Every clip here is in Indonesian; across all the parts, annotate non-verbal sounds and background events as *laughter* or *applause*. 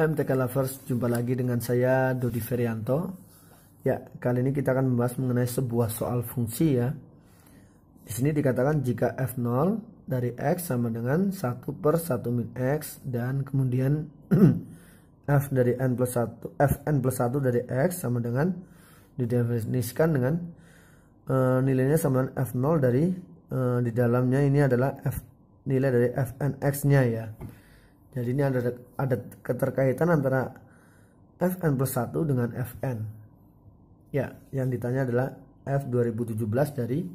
MTK Lovers, jumpa lagi dengan saya Dodi Ferianto. Ya, kali ini kita akan membahas mengenai sebuah soal fungsi ya. Di sini dikatakan jika F0 dari X sama dengan 1 per 1 min X dan kemudian *clears throat* F dari N plus 1, Fn plus 1 dari X sama dengan didefinisikan dengan e, nilainya sama dengan F0 dari e, di dalamnya ini adalah F nilai dari Fn X-nya ya. Jadi ini ada ada keterkaitan antara Fn plus 1 dengan Fn. Ya, yang ditanya adalah F 2017 dari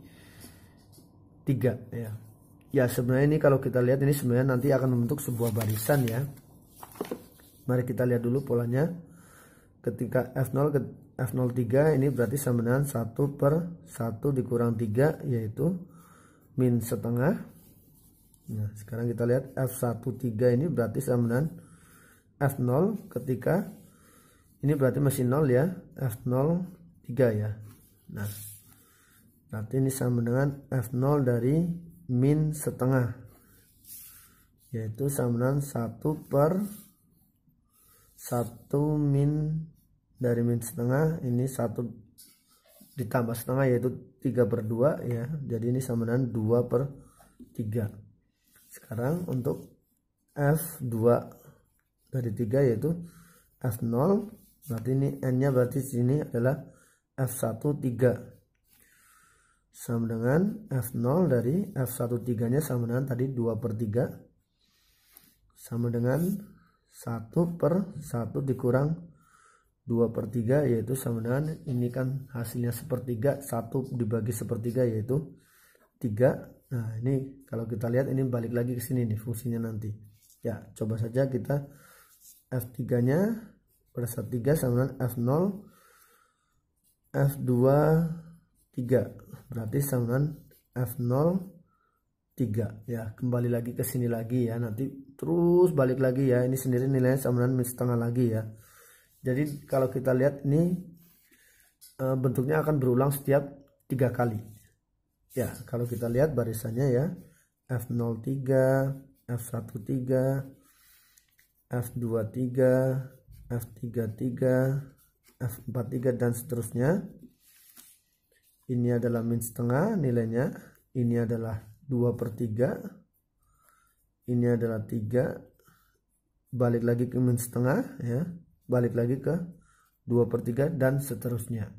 3 ya. Ya, sebenarnya ini kalau kita lihat ini sebenarnya nanti akan membentuk sebuah barisan ya. Mari kita lihat dulu polanya. Ketika F0 ke F03 ini berarti sama dengan 1 per 1 dikurang 3 yaitu min setengah Nah, sekarang kita lihat F13 ini berarti sama dengan F0 ketika ini berarti masih 0 ya, f 03 ya. Nah, berarti ini sama dengan F0 dari min setengah yaitu sama dengan 1 per 1 min dari min setengah ini 1 ditambah setengah yaitu 3 per 2 ya jadi ini sama dengan 2 per 3 sekarang untuk F2 dari 3 yaitu F0 berarti ini N-nya berarti sini adalah F1 3 sama dengan F0 dari F1 3 nya sama dengan tadi 2 per 3 sama dengan 1 per 1 dikurang 2 per 3 yaitu sama dengan ini kan hasilnya sepertiga 1 dibagi sepertiga yaitu 3 Nah, ini kalau kita lihat ini balik lagi ke sini nih fungsinya nanti. Ya, coba saja kita F3-nya saat 3 sama F0 F2 3. Berarti sama dengan F0 3 ya. Kembali lagi ke sini lagi ya. Nanti terus balik lagi ya. Ini sendiri nilainya sama dengan setengah lagi ya. Jadi kalau kita lihat ini eh, bentuknya akan berulang setiap tiga kali Ya, kalau kita lihat barisannya ya. F03, F13, F23, F33, F43 dan seterusnya. Ini adalah min setengah nilainya. Ini adalah 2 per 3. Ini adalah 3. Balik lagi ke min setengah ya. Balik lagi ke 2 per 3 dan seterusnya.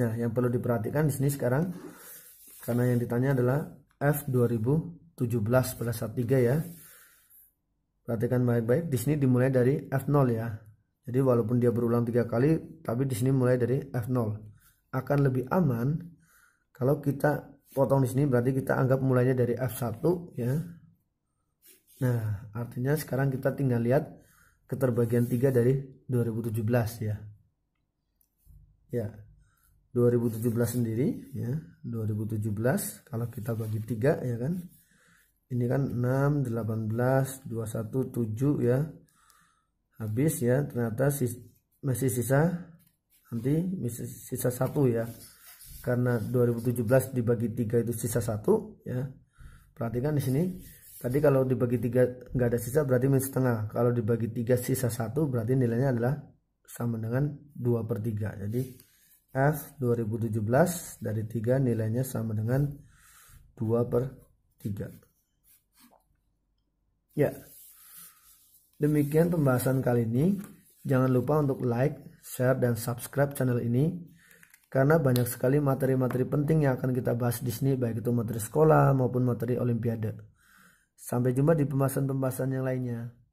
Nah yang perlu diperhatikan di sini sekarang karena yang ditanya adalah F 2017 pada saat 3 ya. Perhatikan baik-baik. Di sini dimulai dari F0 ya. Jadi walaupun dia berulang tiga kali, tapi di sini mulai dari F0. Akan lebih aman kalau kita potong di sini berarti kita anggap mulainya dari F1 ya. Nah, artinya sekarang kita tinggal lihat keterbagian 3 dari 2017 ya. Ya, 2017 sendiri ya 2017 kalau kita bagi tiga ya kan ini kan 6 18 21 7 ya habis ya ternyata masih sisa nanti masih sisa satu ya karena 2017 dibagi tiga itu sisa satu ya perhatikan di sini tadi kalau dibagi tiga nggak ada sisa berarti minus setengah kalau dibagi tiga sisa satu berarti nilainya adalah sama dengan dua per tiga jadi F 2017 dari 3 nilainya sama dengan 2 per 3 ya demikian pembahasan kali ini jangan lupa untuk like share dan subscribe channel ini karena banyak sekali materi-materi penting yang akan kita bahas di sini baik itu materi sekolah maupun materi olimpiade sampai jumpa di pembahasan-pembahasan yang lainnya